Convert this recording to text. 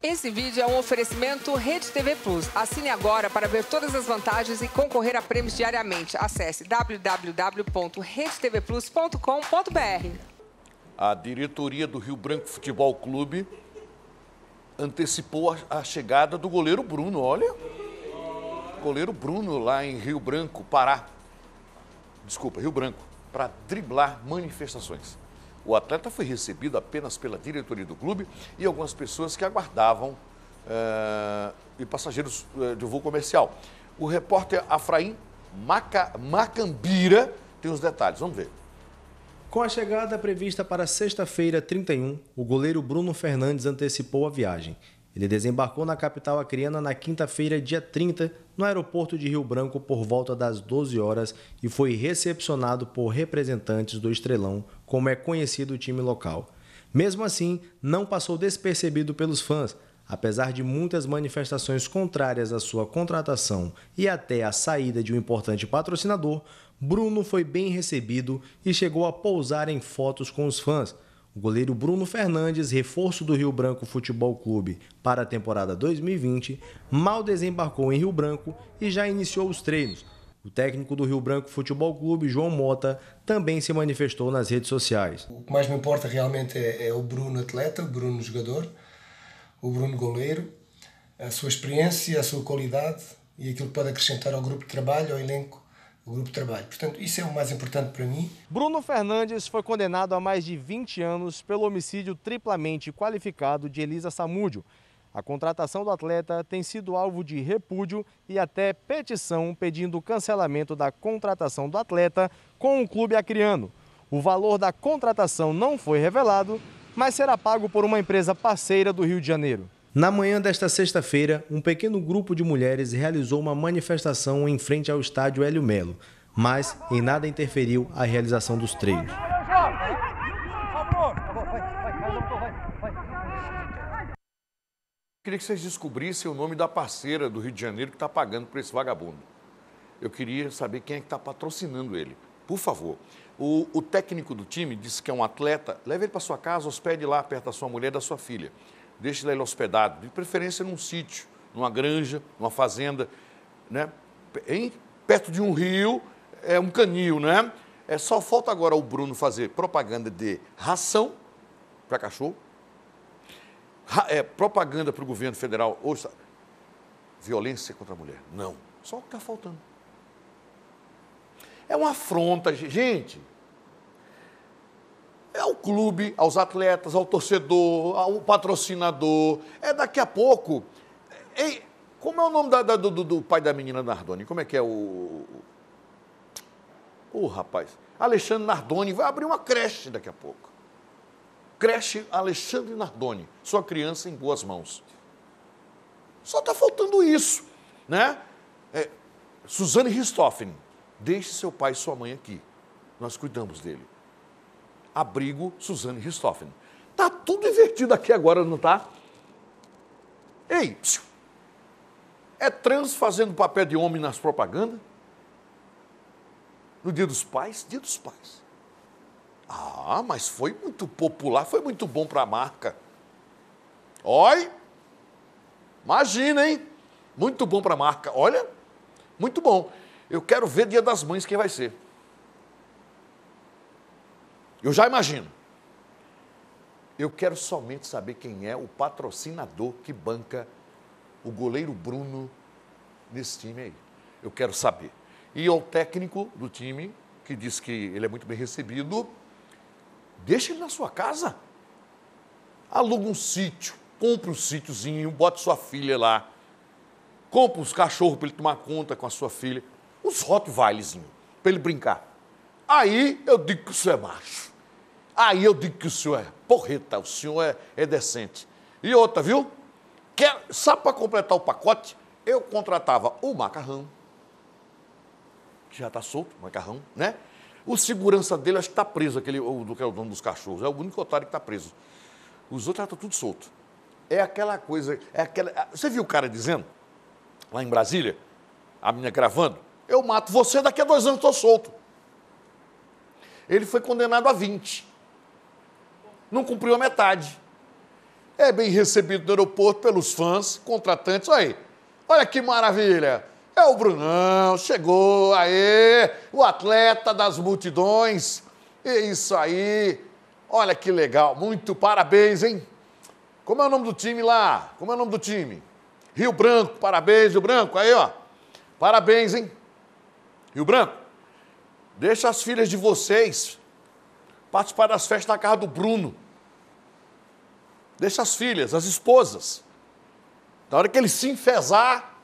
Esse vídeo é um oferecimento Rede TV Plus. Assine agora para ver todas as vantagens e concorrer a prêmios diariamente. Acesse www.redetvplus.com.br. A diretoria do Rio Branco Futebol Clube antecipou a chegada do goleiro Bruno. Olha, goleiro Bruno lá em Rio Branco, Pará. Desculpa, Rio Branco, para driblar manifestações. O atleta foi recebido apenas pela diretoria do clube e algumas pessoas que aguardavam uh, e passageiros uh, de voo comercial. O repórter Afraim Maca, Macambira tem os detalhes. Vamos ver. Com a chegada prevista para sexta-feira, 31, o goleiro Bruno Fernandes antecipou a viagem ele desembarcou na capital acriana na quinta-feira, dia 30, no aeroporto de Rio Branco por volta das 12 horas e foi recepcionado por representantes do Estrelão, como é conhecido o time local. Mesmo assim, não passou despercebido pelos fãs, apesar de muitas manifestações contrárias à sua contratação e até à saída de um importante patrocinador, Bruno foi bem recebido e chegou a pousar em fotos com os fãs. O goleiro Bruno Fernandes, reforço do Rio Branco Futebol Clube para a temporada 2020, mal desembarcou em Rio Branco e já iniciou os treinos. O técnico do Rio Branco Futebol Clube, João Mota, também se manifestou nas redes sociais. O que mais me importa realmente é, é o Bruno atleta, o Bruno jogador, o Bruno goleiro, a sua experiência, a sua qualidade e aquilo que pode acrescentar ao grupo de trabalho, ao elenco o grupo de trabalho. Portanto, isso é o mais importante para mim. Bruno Fernandes foi condenado a mais de 20 anos pelo homicídio triplamente qualificado de Elisa Samúdio. A contratação do atleta tem sido alvo de repúdio e até petição pedindo o cancelamento da contratação do atleta com o clube acriano. O valor da contratação não foi revelado, mas será pago por uma empresa parceira do Rio de Janeiro. Na manhã desta sexta-feira, um pequeno grupo de mulheres realizou uma manifestação em frente ao estádio Hélio Melo, mas em nada interferiu a realização dos treinos. Queria que vocês descobrissem o nome da parceira do Rio de Janeiro que está pagando por esse vagabundo. Eu queria saber quem é que está patrocinando ele. Por favor. O, o, técnico do time disse que é um atleta. Leve ele para sua casa, hospede lá perto da sua mulher e da sua filha deixe ele hospedado, de preferência num sítio, numa granja, numa fazenda, né? Em, perto de um rio, é um canil, né? É, só falta agora o Bruno fazer propaganda de ração para cachorro, é, propaganda para o governo federal, ouça tá, violência contra a mulher. Não, só o que está faltando. É uma afronta, gente ao clube, aos atletas, ao torcedor, ao patrocinador. É daqui a pouco. Ei, como é o nome da, da, do, do, pai da menina Nardoni? Como é que é o. O rapaz. Alexandre Nardoni vai abrir uma creche daqui a pouco. Creche Alexandre Nardoni. Sua criança em boas mãos. Só está faltando isso, né? É, Suzane Ristoffen, deixe seu pai e sua mãe aqui. Nós cuidamos dele abrigo Suzane Richthofen. Tá tudo invertido aqui agora, não tá? Ei, psiu. é trans fazendo papel de homem nas propagandas? No dia dos pais? Dia dos pais. Ah, mas foi muito popular, foi muito bom para a marca. Oi! Imagina, hein? Muito bom para a marca. Olha, muito bom. Eu quero ver Dia das Mães quem vai ser. Eu já imagino. Eu quero somente saber quem é o patrocinador que banca o goleiro Bruno nesse time aí. Eu quero saber. E ao técnico do time, que diz que ele é muito bem recebido, deixa ele na sua casa. Aluga um sítio, compra um sítiozinho, bota sua filha lá. Compra uns cachorros para ele tomar conta com a sua filha. Uns rottweilerzinhos, para ele brincar. Aí eu digo que isso é macho. Aí eu digo que o senhor é porreta, o senhor é, é decente. E outra, viu? Quer, é, sabe para completar o pacote? Eu contratava o macarrão, que já está solto, macarrão, né? O segurança dele acho que está preso, aquele o, do que é o dono dos cachorros. É o único otário que está preso. Os outros estão tá tudo solto. É aquela coisa, é aquela. Ah, você viu o cara dizendo, lá em Brasília, a menina gravando, eu mato você, daqui a dois anos estou solto. Ele foi condenado a 20 não cumpriu a metade. É bem recebido no aeroporto pelos fãs, contratantes. Olha aí, olha que maravilha! É o Brunão, chegou, aê! O atleta das multidões. É isso aí. Olha que legal, muito parabéns, hein? Como é o nome do time lá? Como é o nome do time? Rio Branco, parabéns, Rio Branco. Aí, ó. Parabéns, hein? Rio Branco, deixa as filhas de vocês participar das festas na casa do Bruno. Deixa as filhas, as esposas. Na hora que ele se enfesar,